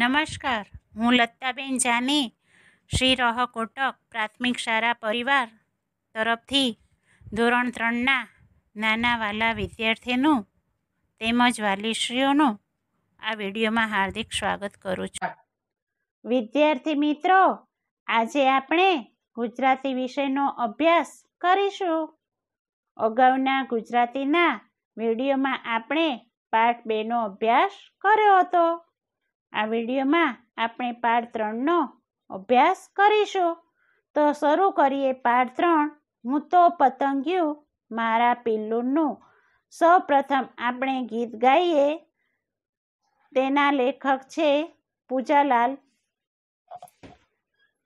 નમસ્કાર હું લતાબેન જાની શ્રી રહ કોટક પ્રાથમિક શાળા પરિવાર તરફથી ધોરણ ત્રણના નાના વાલા વિદ્યાર્થીનું તેમજ વાલીશ્રીઓનું આ વિડીયોમાં હાર્દિક સ્વાગત કરું છું વિદ્યાર્થી મિત્રો આજે આપણે ગુજરાતી વિષયનો અભ્યાસ કરીશું અગાઉના ગુજરાતીના વિડીયોમાં આપણે પાઠ બેનો અભ્યાસ કર્યો હતો આ વિડીયોમાં આપણે પાઠ ત્રણનો અભ્યાસ કરીશું તો શરૂ કરીએ પાઠ ત્રણ હું તો પતંગિયું મારા પિલ્લુનું સૌ પ્રથમ આપણે ગીત ગાઈએ તેના લેખક છે પૂજાલાલ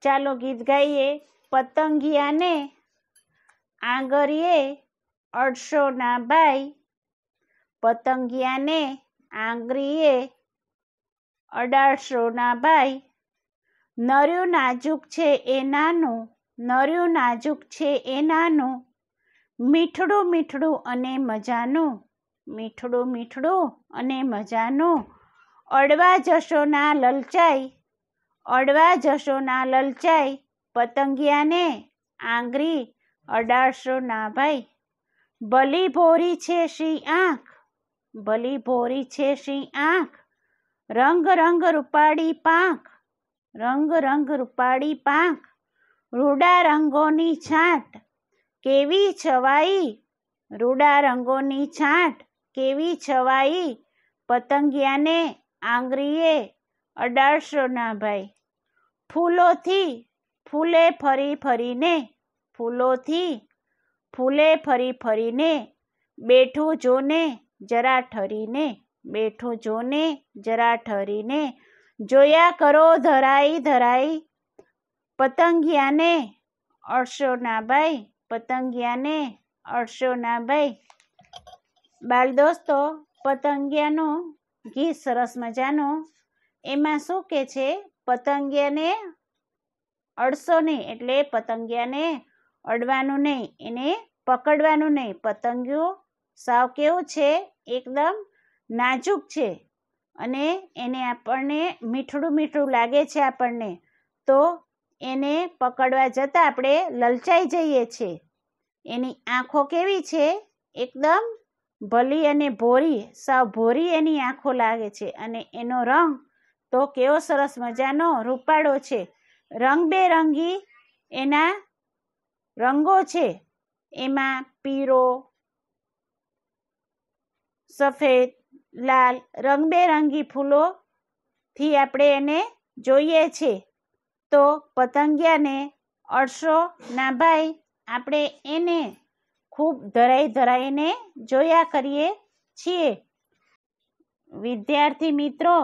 ચાલો ગીત ગાઈએ પતંગિયાને આંગરીએ અડશોના ભાઈ પતંગિયાને આંગરીએ અડાળશોના ભાઈ નર્યું નાજુક છે એ નાનું નર્યું નાજુક છે એ નાનું મીઠડું મીઠડું અને મજાનું મીઠડું મીઠડું અને મજાનું અડવા જશોના લલચાઈ અડવા જશોના લલચાઈ પતંગિયાને આંગરી અડાડશો ના ભાઈ ભલી ભોરી છે સિંહ આંખ ભલી ભોરી છે સિંહ આંખ રંગ રંગ રૂપાળી પાંખ રંગ રંગ રૂપાળી પાંખ રૂડા રંગોની છાંટ કેવી છવાઈ રૂડા રંગોની છાંટ કેવી છવાઈ પતંગિયાને આંગળીએ અડાડશો ના ભાઈ ફૂલોથી ફૂલે ફરી ફરીને ફૂલોથી ફૂલે ફરી ફરીને બેઠું જોને જરા ઠરીને બેઠો જોને જરા ઠરીને જોયા કરો ધરાઈ ધરાઈ પતંગિયાને અડશો ના ભાઈ પતંગિયાને અડશો ના ભાઈ બાળ દોસ્તો પતંગિયાનો ગીત સરસ મજાનો એમાં શું કે છે પતંગિયાને અડશો નહીં એટલે પતંગિયાને અડવાનું નહીં એને પકડવાનું નહીં પતંગિયું સાવ કેવું છે એકદમ નાજુક છે અને એને આપણને મીઠડું મીઠડું લાગે છે આપણને તો એને પકડવા જતાં આપણે લલચાઈ જઈએ છીએ એની આંખો કેવી છે એકદમ ભલી અને ભોરી સાવ ભોરી એની આંખો લાગે છે અને એનો રંગ તો કેવો સરસ મજાનો રૂપાળો છે રંગબેરંગી એના રંગો છે એમાં પીરો સફેદ લાલ રંગબેરંગી ફૂલોથી આપણે એને જોઈએ છે તો પતંગિયાને અડશો ના ભાઈ આપણે એને ખૂબ ધરાઈ ધરાઈને જોયા કરીએ છીએ વિદ્યાર્થી મિત્રો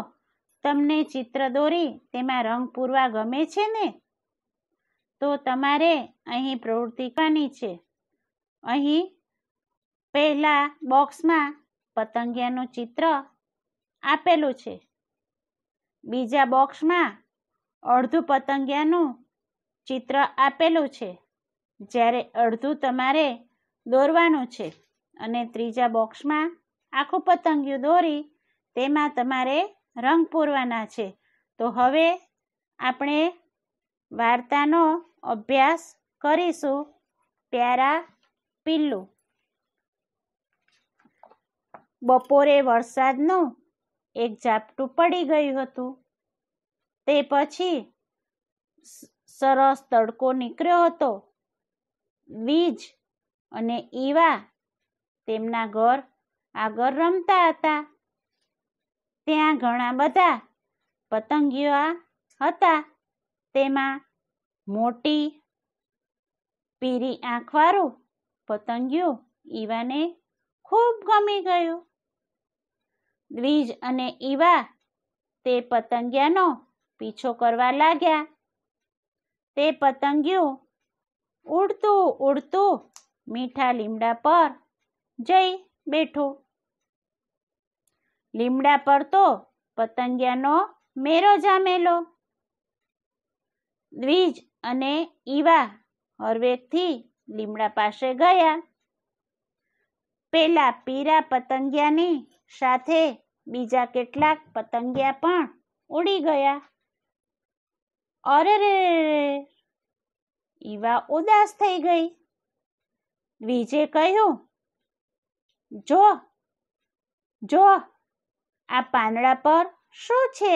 તમને ચિત્ર દોરી તેમાં રંગ પૂરવા ગમે છે ને તો તમારે અહીં પ્રવૃત્તિ કરવાની છે અહીં પહેલાં બોક્સમાં પતંગિયાનું ચિત્ર આપેલું છે બીજા બોક્સમાં અડધું પતંગિયાનું ચિત્ર આપેલું છે જ્યારે અડધું તમારે દોરવાનું છે અને ત્રીજા બોક્સમાં આખું પતંગિયું દોરી તેમાં તમારે રંગ પૂરવાના છે તો હવે આપણે વાર્તાનો અભ્યાસ કરીશું પ્યારા પિલ્લું બપોરે વરસાદનું એક ઝાપટું પડી ગયું હતું તે પછી સરસ તડકો નીકળ્યો હતો વીજ અને ઈવા તેમના ઘર આગળ રમતા હતા ત્યાં ઘણા બધા પતંગીઓ હતા તેમાં મોટી પીરી આંખવાળું પતંગિયું ઈવાને ખૂબ ગમી ગયું દ્વિજ અને ઈવા તે પતંગિયાનો પીછો કરવા લાગ્યા તે પતંગિયું ઉડતું ઉડતું મીઠા લીમડા પર જઈ બેઠો લીમડા પર તો પતંગિયાનો મેરો જામેલો દ્વિજ અને ઈવા હરવેગથી લીમડા પાસે ગયા પેલા પીરા પતંગિયાની સાથે બીજા કેટલાક પતંગિયા પણ ઉડી ગયા અરે રે ઈવા ઉદાસ થઈ ગઈ દ્વિજે કહ્યું જો જો આ પાંદડા પર શું છે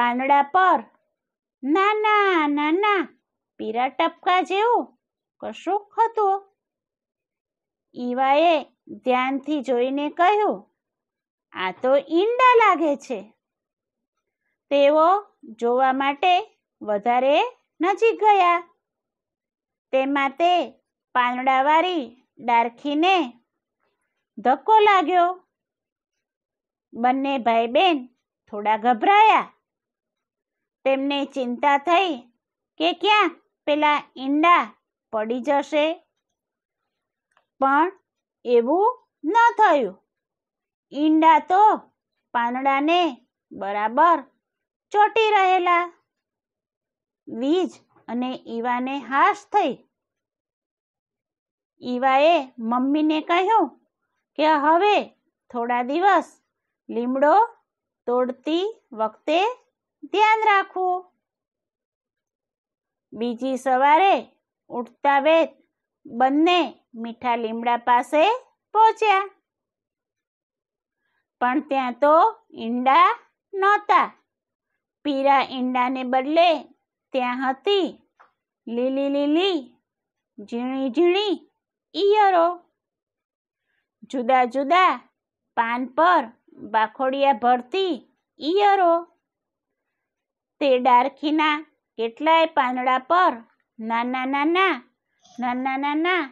પાંદડા પર નાના નાના પીરા ટપકા જેવું કશું હતું ઈવાએ ધ્યાનથી જોઈને કહ્યું આ તો ઈંડા લાગે છે તેઓ જોવા માટે વધારે નજીક ગયા તેમાં તે પાંદડાવાળી ડારખીને ધક્કો લાગ્યો બંને ભાઈ બહેન થોડા ગભરાયા તેમને ચિંતા થઈ કે ક્યાં પેલા ઈંડા પડી જશે પણ એવું ન થયું ઈંડા તો પાંદડાને બરાબર ચોટી રહેલા વીજ અને ઈવાને હાશ થઈ ઈવાએ મમ્મીને કહ્યું કે હવે થોડા દિવસ લીમડો તોડતી વખતે ધ્યાન રાખવું બીજી સવારે ઉઠતા વેત બંને મીઠા લીમડા પાસે પહોંચ્યા પણ ત્યાં તો ઈંડા નહોતા પીરા ઈંડાને બદલે ત્યાં હતી લીલી લીલી ઝીણી ઝીણી ઈયરો જુદા જુદા પાન પર બાખોડિયા ભરતી ઈયરો તે ડારખીના કેટલાય પાંદડા પર નાના નાના નાના નાના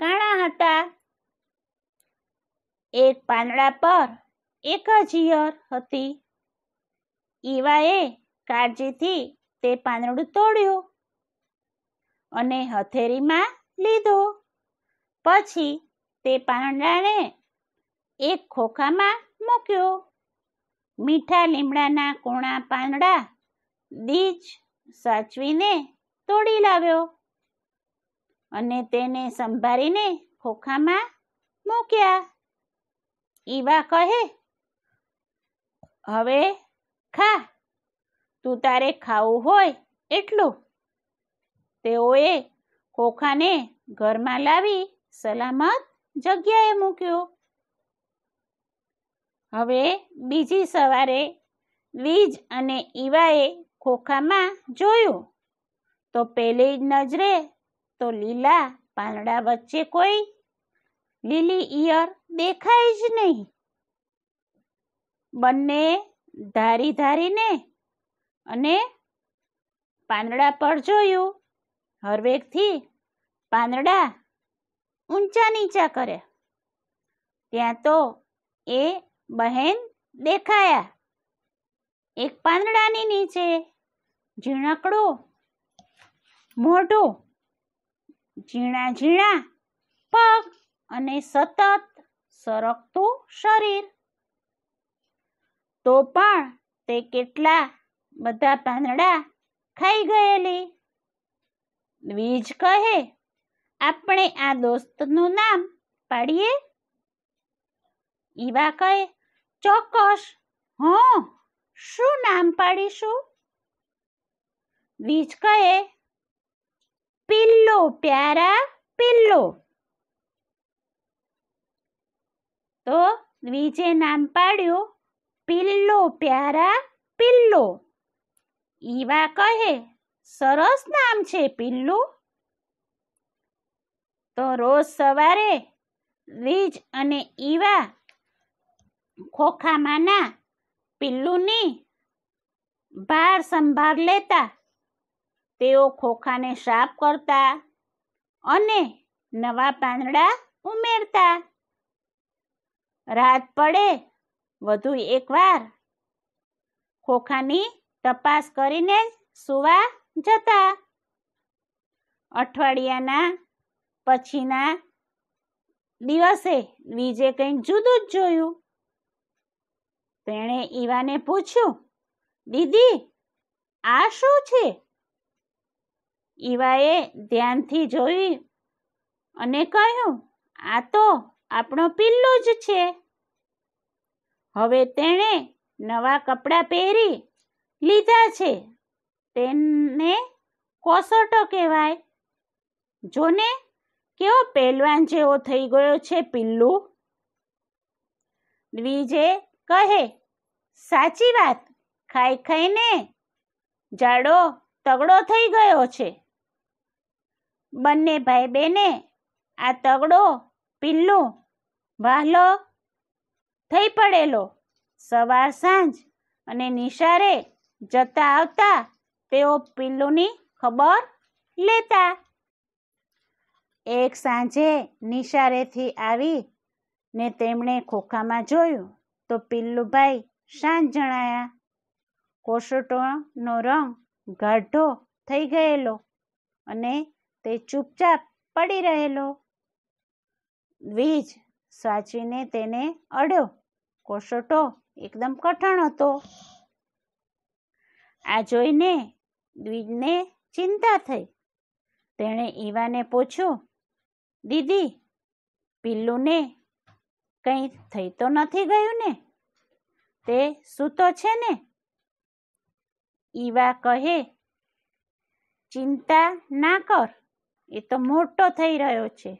કાણા હતા એક પાંદડા પર એક જ ઈયર હતી ઈવાએ કાળજીથી તે પાંદડું તોડ્યું અને હથેરીમાં લીધું પછી તે પાંદડાને એક ખોખામાં મૂક્યો મીઠા લીમડાના કોણા પાંદડા દીજ સાચવીને તોડી લાવ્યો અને તેને સંભાળીને ખોખામાં મૂક્યા ઈવા કહે હવે ખા તું તારે ખાવું હોય એટલું તેઓએ ખોખાને ઘરમાં લાવી સલામત જગ્યાએ મૂક્યો હવે બીજી સવારે વીજ અને ઈવાએ ખોખામાં જોયું તો પહેલી જ નજરે તો લીલા પાંદડા વચ્ચે કોઈ લીલી ઈયર દેખાય જ નહીં બંને ધારી ધારીને અને પાંદડા પર જોયું હરવેગથી પાંદડા ઊંચા નીચા કર્યા ત્યાં તો એ બહેન દેખાયા એક પાંદડાની નીચે ઝીણકડું મોઢું ઝીણા ઝીણા પગ અને સતત સરકતું શરીર તો પણ તે કેટલા બધા પાંદડા ખાઈ ગયેલી દ્વિજ કહે આપણે આ દોસ્તનું નામ પાડીએ ઈવા કહે ચોક્કસ હં શું નામ પાડીશું વીજ કહે પિલ્લો પ્યારા पिल्लो તો દ્વિજે નામ પાડ્યું પિલ્લો પ્યારા પિલ્લો ઈવા કહે સરસ નામ છે પિલ્લુ તો રોજ સવારે વીજ અને ઈવા ખોખામાંના પિલ્લુની ભાર સંભાળ લેતા તેઓ ખોખાને સાફ કરતા અને નવા પાંદડા ઉમેરતા રાત પડે વધુ એકવાર ખોખાની તપાસ કરીને સુવા જતા અઠવાડિયાના પછીના દિવસે બીજે કંઈક જુદું જ જોયું તેણે ઈવાને પૂછ્યું દીદી આ શું છે ઈવાએ ધ્યાનથી જોઈ અને કહ્યું આ તો આપણો પિલ્લો જ છે હવે તેણે નવા કપડાં પહેરી લીધા છે તેને કોસોટો કહેવાય જોને કેવો પહેલવાન જેવો થઈ ગયો છે પિલ્લુ દ્વિજે કહે સાચી વાત ખાઈ ખાઈને જાડો તગડો થઈ ગયો છે બંને ભાઈ બેને આ તગડો પિલ્લો વાહલો થઈ પડેલો સવાર સાંજ અને નિશારે જતા આવતા તેઓ પિલ્લુની ખબર લેતા એક સાંજે નિશારેથી આવી ને તેમણે ખોખામાં જોયું તો પિલ્લુભાઈ શાંત જણાયા કોસોટોનો રંગ ગાઢો થઈ ગયેલો અને તે ચૂપચાપ પડી રહેલો વીજ સાચીને તેને અડ્યો કોસોટો એકદમ કઠણ હતો આ જોઈને દ્વિજને ચિંતા થઈ તેણે ઈવાને પૂછ્યું દીદી પિલ્લુને કંઈ થઈ તો નથી ગયું ને તે સૂતો છે ને ઈવા કહે ચિંતા ના કર એ તો મોટો થઈ રહ્યો છે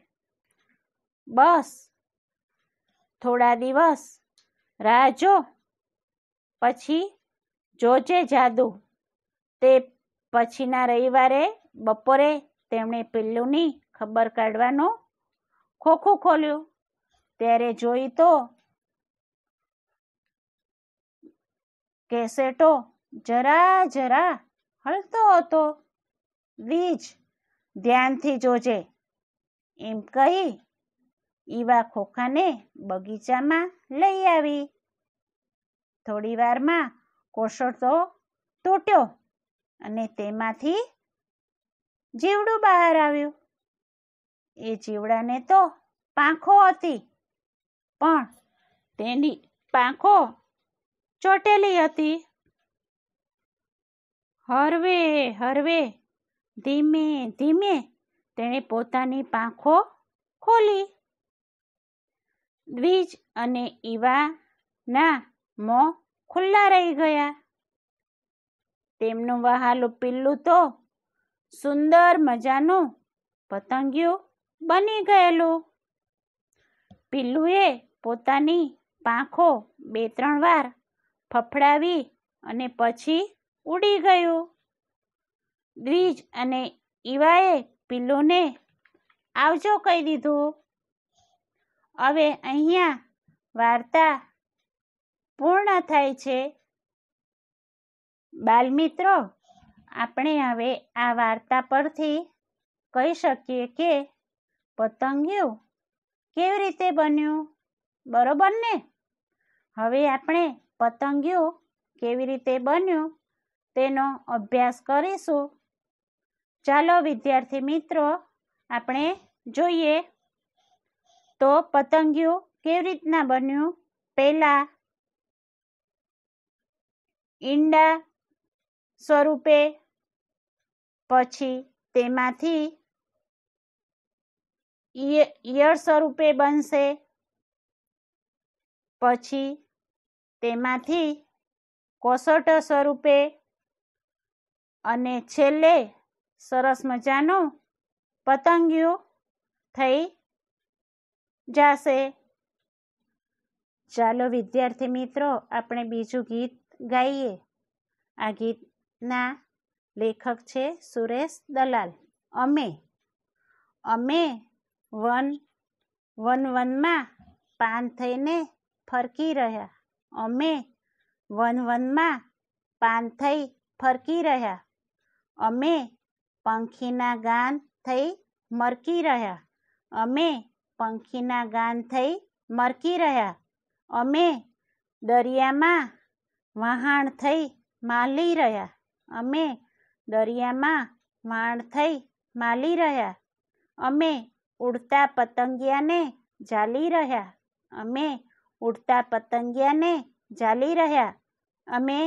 બસ થોડા દિવસ રાહ જો પછી જોજે જાદુ તે પછીના રવિવારે બપોરે તેમણે પિલ્લુની ખબર કાઢવાનું ખોખું ખોલ્યું ત્યારે જોઈ તો કેસેટો જરા જરા હલતો હતો વીજ ધ્યાનથી જોજે એમ કહી ઈવા ખોખાને બગીચામાં લઈ આવી થોડી વારમાં કોષો તૂટ્યો અને તેમાંથી જીવડું બહાર આવ્યું એ જીવડાને તો પાંખો હતી પણ તેની પાંખો ચોટેલી હતી હરવે હરવે ધીમે ધીમે તેણે પોતાની પાંખો ખોલી દ્વિજ અને ઈવાના મોં ખુલ્લા રહી ગયા તેમનું વહાલું પિલ્લું તો સુંદર મજાનું પતંગિયું બની ગયેલું પિલ્લુએ પોતાની પાંખો બે ત્રણ વાર ફફડાવી અને પછી ઉડી ગયું દ્વિજ અને ઈવાએ પિલ્લુને આવજો કહી દીધું હવે અહીંયા વાર્તા પૂર્ણ થાય છે બાલમિત્રો આપણે હવે આ વાર્તા પરથી કહી શકીએ કે પતંગિયું કેવી રીતે બન્યું બરોબર ને હવે આપણે પતંગિયું કેવી રીતે બન્યું તેનો અભ્યાસ કરીશું ચાલો વિદ્યાર્થી મિત્રો આપણે જોઈએ તો પતંગિયું કેવી રીતના બન્યું પહેલાં ઈંડા સ્વરૂપે પછી તેમાંથી ઈયર સ્વરૂપે બનશે પછી તેમાંથી કોસોટો સ્વરૂપે અને છેલ્લે સરસ મજાનો પતંગિયો થઈ જશે ચાલો વિદ્યાર્થી મિત્રો આપણે બીજું ગીત ગાઈએ આ ગીતના લેખક છે સુરેશ દલાલ અમે અમે વન વન વનમાં પાન થઈને ફરકી રહ્યા અમે વન વનમાં પાન થઈ ફરકી રહ્યા અમે પંખીના ગાન થઈ મરકી રહ્યા અમે પંખીના ગાન થઈ મરકી રહ્યા અમે દરિયામાં વહાણ થઈ માલી રહ્યા અમે દરિયામાં વાણ થઈ માલી રહ્યા અમે ઉડતા પતંગિયાને ઝાલી રહ્યા અમે ઉડતા પતંગિયાને જાલી રહ્યા અમે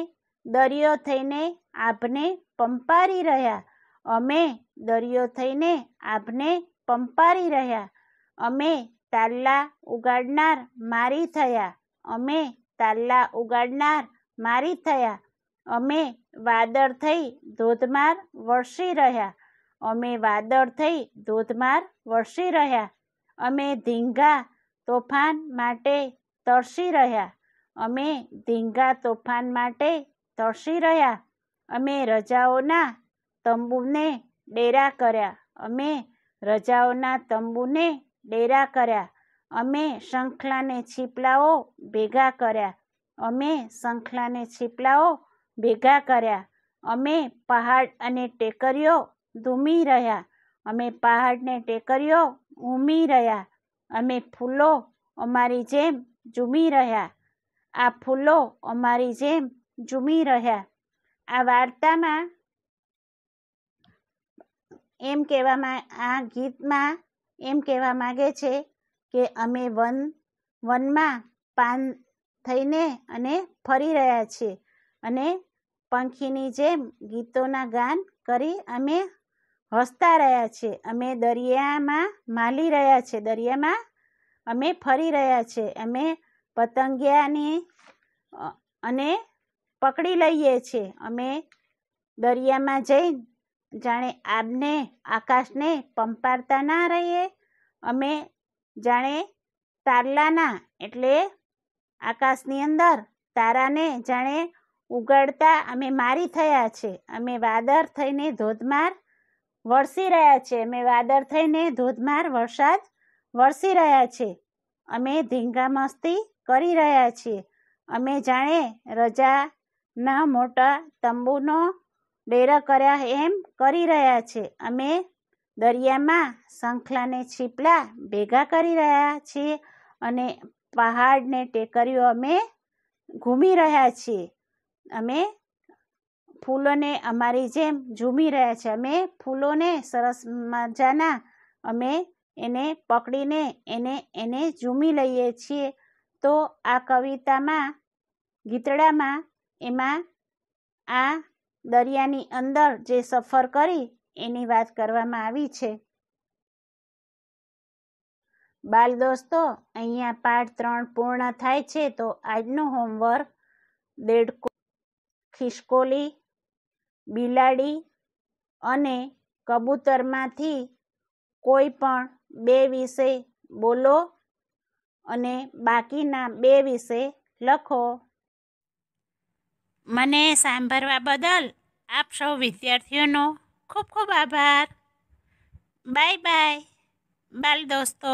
દરિયો થઈને આભને પંપારી રહ્યા અમે દરિયો થઈને આભને પંપારી રહ્યા અમે તાલ્લા ઉગાડનાર મારી થયા અમે તાલ્લા ઉગાડનાર મારી થયા અમે વાદળ થઈ ધોધમાર વરસી રહ્યા અમે વાદળ થઈ ધોધમાર વરસી રહ્યા અમે ધીંગા તોફાન માટે તરસી રહ્યા અમે ધીંગા તોફાન માટે તરસી રહ્યા અમે રજાઓના તંબુને ડેરા કર્યા અમે રજાઓના તંબુને ડેરા કર્યા અમે શંખલાને છીપલાઓ ભેગા કર્યા અમે શંખલાને છીપલાઓ ભેગા કર્યા અમે પહાડ અને ટેકરીઓ ધૂમી રહ્યા અમે પહાડને ટેકરીઓ ઊમી રહ્યા અમે ફૂલો અમારી જેમ ઝૂમી રહ્યા આ ફૂલો અમારી જેમ ઝૂમી રહ્યા આ વાર્તામાં એમ કહેવામાં આ ગીતમાં એમ કહેવા માગે છે કે અમે વન વનમાં પાન થઈને અને ફરી રહ્યા છીએ અને પંખીની જેમ ગીતોના ગાન કરી અમે હસતા રહ્યા છીએ અમે દરિયામાં માલી રહ્યા છીએ દરિયામાં અમે ફરી રહ્યા છીએ અમે પતંગિયાની અને પકડી લઈએ છીએ અમે દરિયામાં જઈ જાણે આબને આકાશને પંપારતા ના રહીએ અમે જાણે તારલાના એટલે આકાશની અંદર તારાને જાણે ઉગાડતા અમે મારી થયા છે અમે વાદળ થઈને ધોધમાર વરસી રહ્યા છે અમે વાદર થઈને ધોધમાર વરસાદ વરસી રહ્યા છે અમે ધીંગા મસ્તી કરી રહ્યા છીએ અમે જાણે રજાના મોટા તંબુનો ડેરા કર્યા એમ કરી રહ્યા છે અમે દરિયામાં શંખલાને છીપલા ભેગા કરી રહ્યા છીએ અને પહાડને ટેકરીઓ અમે ઘૂમી રહ્યા છીએ અમે ફૂલોને અમારી જેમ ઝૂમી રહ્યા છે અમે ફૂલોને સરસ મજાના અમે એને પકડીને એને એને ઝૂમી લઈએ છીએ તો આ કવિતામાં ગીતડામાં એમાં આ દરિયાની અંદર જે સફર કરી એની વાત કરવામાં આવી છે બાલ દોસ્તો અહીંયા પાઠ ત્રણ પૂર્ણ થાય છે તો આજનું હોમવર્ક દેડકો ખિસકોલી બિલાડી અને કબૂતરમાંથી કોઈ પણ બે વિશે બોલો અને બાકીના બે વિશે લખો મને સાંભળવા બદલ આપ સૌ વિદ્યાર્થીઓનો ખૂબ ખૂબ આભાર બાય બાય બાલ દોસ્તો